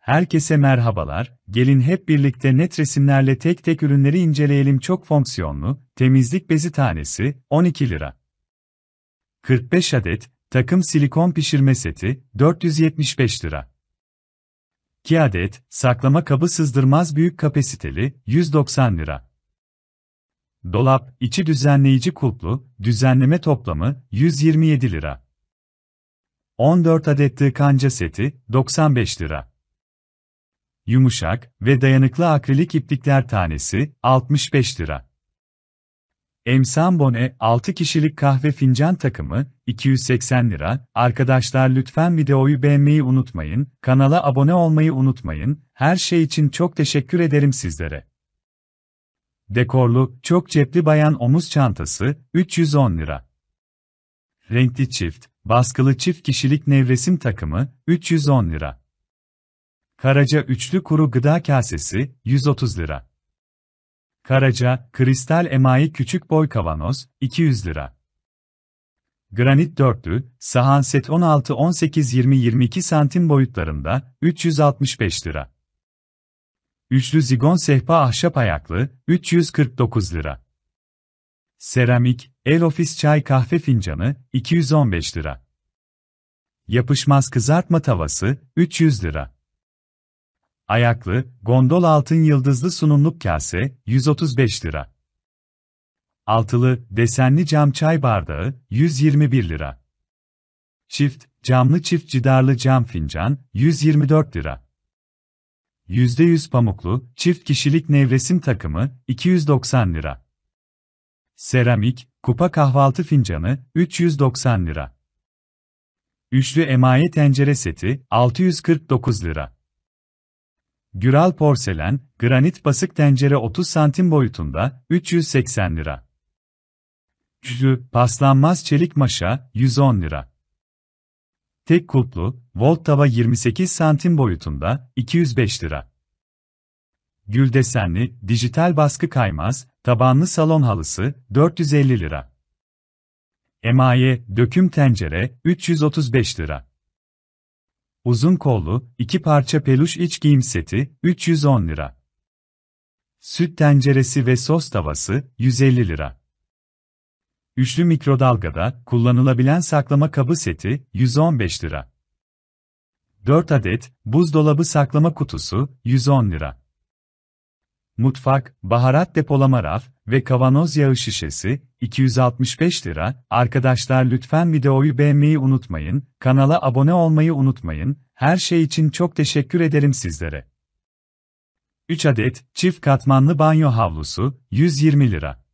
Herkese merhabalar, gelin hep birlikte net resimlerle tek tek ürünleri inceleyelim. Çok fonksiyonlu, temizlik bezi tanesi, 12 lira. 45 adet, takım silikon pişirme seti, 475 lira. 2 adet, saklama kabı sızdırmaz büyük kapasiteli, 190 lira. Dolap, içi düzenleyici kulplu, düzenleme toplamı, 127 lira. 14 adet tıkanca seti, 95 lira yumuşak ve dayanıklı akrilik iplikler tanesi 65 lira. Emsambone 6 kişilik kahve fincan takımı 280 lira. Arkadaşlar lütfen videoyu beğenmeyi unutmayın, kanala abone olmayı unutmayın. Her şey için çok teşekkür ederim sizlere. Dekorlu, çok cepli bayan omuz çantası 310 lira. Renkli çift, baskılı çift kişilik nevresim takımı 310 lira. Karaca üçlü kuru gıda kasesi 130 lira. Karaca kristal emayi küçük boy kavanoz 200 lira. Granit dörtlü sahan set 16 18 20 22 santim boyutlarında 365 lira. Üçlü zigon sehpa ahşap ayaklı 349 lira. Seramik el ofis çay kahve fincanı 215 lira. Yapışmaz kızartma tavası 300 lira. Ayaklı, gondol altın yıldızlı sunumluk kase, 135 lira. Altılı, desenli cam çay bardağı, 121 lira. Çift, camlı çift cidarlı cam fincan, 124 lira. %100 pamuklu, çift kişilik nevresim takımı, 290 lira. Seramik, kupa kahvaltı fincanı, 390 lira. Üçlü emaye tencere seti, 649 lira. Güral porselen, granit basık tencere 30 santim boyutunda, 380 lira. Cüzü, paslanmaz çelik maşa, 110 lira. Tek kulplu, volt tava 28 santim boyutunda, 205 lira. Gül desenli, dijital baskı kaymaz, tabanlı salon halısı, 450 lira. Emaye, döküm tencere, 335 lira. Uzun kollu, iki parça peluş iç giyim seti, 310 lira. Süt tenceresi ve sos tavası, 150 lira. Üçlü mikrodalgada, kullanılabilen saklama kabı seti, 115 lira. 4 adet, buzdolabı saklama kutusu, 110 lira mutfak, baharat depolama raf ve kavanoz yağı şişesi 265 lira. Arkadaşlar lütfen videoyu beğenmeyi unutmayın, kanala abone olmayı unutmayın. Her şey için çok teşekkür ederim sizlere. 3 adet çift katmanlı banyo havlusu 120 lira.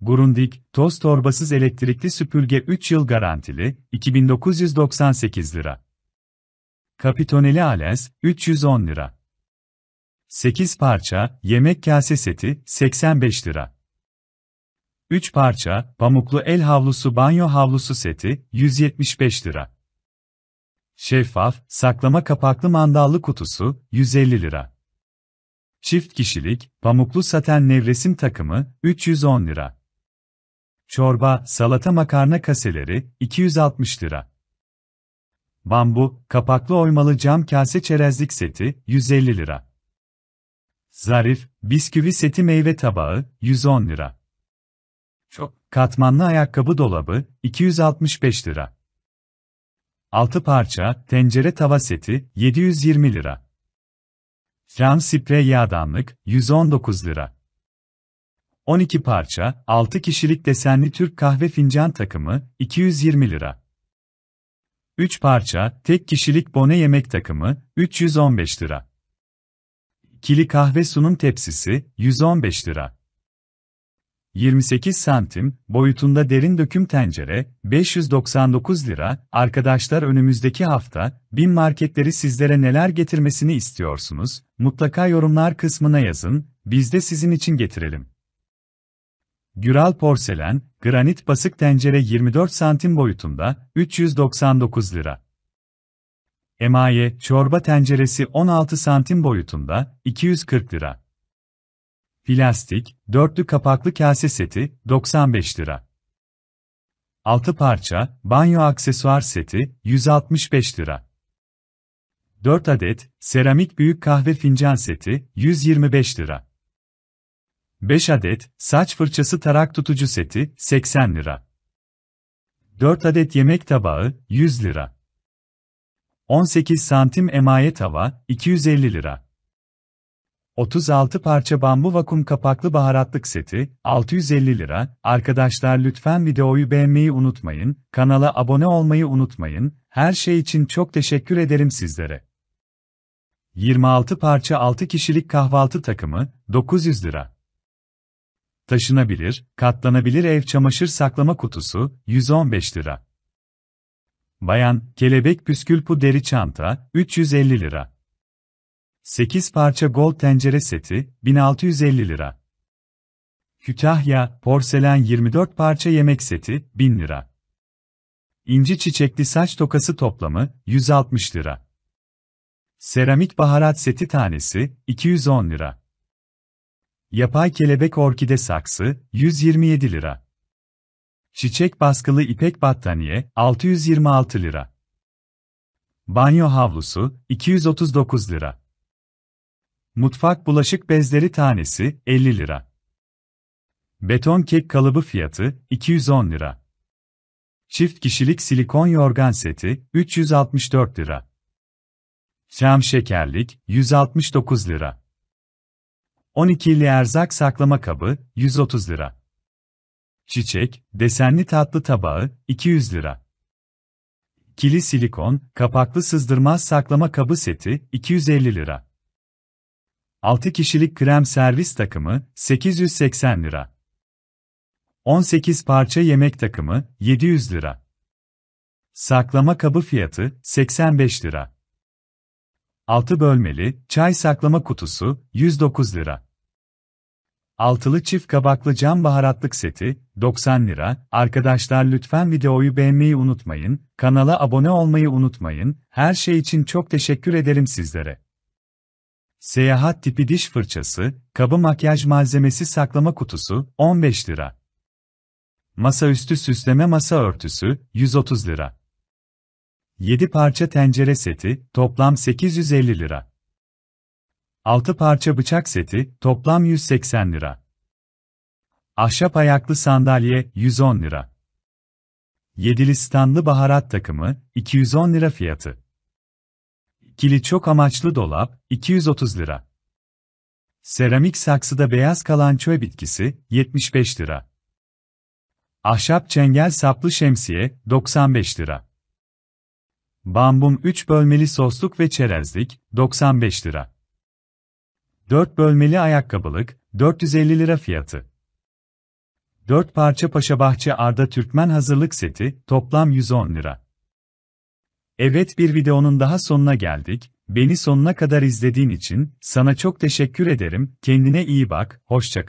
Grundig toz torbasız elektrikli süpürge 3 yıl garantili 2998 lira. Kapitoneli Ales 310 lira. 8 parça yemek kase seti 85 lira. 3 parça pamuklu el havlusu banyo havlusu seti 175 lira. Şeffaf saklama kapaklı mandallı kutusu 150 lira. Çift kişilik pamuklu saten nevresim takımı 310 lira. Çorba, salata makarna kaseleri 260 lira. Bambu, kapaklı oymalı cam kase çerezlik seti 150 lira. Zarif, bisküvi seti meyve tabağı, 110 lira. Çok. Katmanlı ayakkabı dolabı, 265 lira. 6 parça, tencere tava seti, 720 lira. Fram sprey yağdanlık, 119 lira. 12 parça, 6 kişilik desenli Türk kahve fincan takımı, 220 lira. 3 parça, tek kişilik bone yemek takımı, 315 lira. Kili kahve sunum tepsisi 115 lira. 28 santim boyutunda derin döküm tencere 599 lira. Arkadaşlar önümüzdeki hafta bin marketleri sizlere neler getirmesini istiyorsunuz? Mutlaka yorumlar kısmına yazın. Biz de sizin için getirelim. Güral porselen, granit basık tencere 24 santim boyutunda 399 lira. Emaye, çorba tenceresi 16 santim boyutunda, 240 lira. Plastik, dörtlü kapaklı kase seti, 95 lira. Altı parça, banyo aksesuar seti, 165 lira. 4 adet, seramik büyük kahve fincan seti, 125 lira. 5 adet, saç fırçası tarak tutucu seti, 80 lira. 4 adet yemek tabağı, 100 lira. 18 santim emaye tava, 250 lira. 36 parça bambu vakum kapaklı baharatlık seti, 650 lira. Arkadaşlar lütfen videoyu beğenmeyi unutmayın, kanala abone olmayı unutmayın, her şey için çok teşekkür ederim sizlere. 26 parça 6 kişilik kahvaltı takımı, 900 lira. Taşınabilir, katlanabilir ev çamaşır saklama kutusu, 115 lira. Bayan, kelebek püskülpü deri çanta, 350 lira. 8 parça gold tencere seti, 1650 lira. Kütahya, porselen 24 parça yemek seti, 1000 lira. İnci çiçekli saç tokası toplamı, 160 lira. Seramik baharat seti tanesi, 210 lira. Yapay kelebek orkide saksı, 127 lira. Çiçek baskılı ipek battaniye 626 lira. Banyo havlusu 239 lira. Mutfak bulaşık bezleri tanesi 50 lira. Beton kek kalıbı fiyatı 210 lira. Çift kişilik silikon yorgan seti 364 lira. Şam şekerlik 169 lira. 12'li erzak saklama kabı 130 lira. Çiçek, desenli tatlı tabağı, 200 lira. Kili silikon, kapaklı sızdırmaz saklama kabı seti, 250 lira. 6 kişilik krem servis takımı, 880 lira. 18 parça yemek takımı, 700 lira. Saklama kabı fiyatı, 85 lira. 6 bölmeli, çay saklama kutusu, 109 lira. Altılı çift kabaklı cam baharatlık seti, 90 lira. Arkadaşlar lütfen videoyu beğenmeyi unutmayın, kanala abone olmayı unutmayın. Her şey için çok teşekkür ederim sizlere. Seyahat tipi diş fırçası, kabı makyaj malzemesi saklama kutusu, 15 lira. Masaüstü süsleme masa örtüsü, 130 lira. 7 parça tencere seti, toplam 850 lira. 6 parça bıçak seti, toplam 180 lira. Ahşap ayaklı sandalye, 110 lira. Yedili standlı baharat takımı, 210 lira fiyatı. Kili çok amaçlı dolap, 230 lira. Seramik saksıda beyaz kalan çöy bitkisi, 75 lira. Ahşap çengel saplı şemsiye, 95 lira. Bambum 3 bölmeli sosluk ve çerezlik, 95 lira. 4 bölmeli ayakkabılık, 450 lira fiyatı. 4 parça Paşabahçe Arda Türkmen hazırlık seti, toplam 110 lira. Evet bir videonun daha sonuna geldik, beni sonuna kadar izlediğin için, sana çok teşekkür ederim, kendine iyi bak, hoşçakal.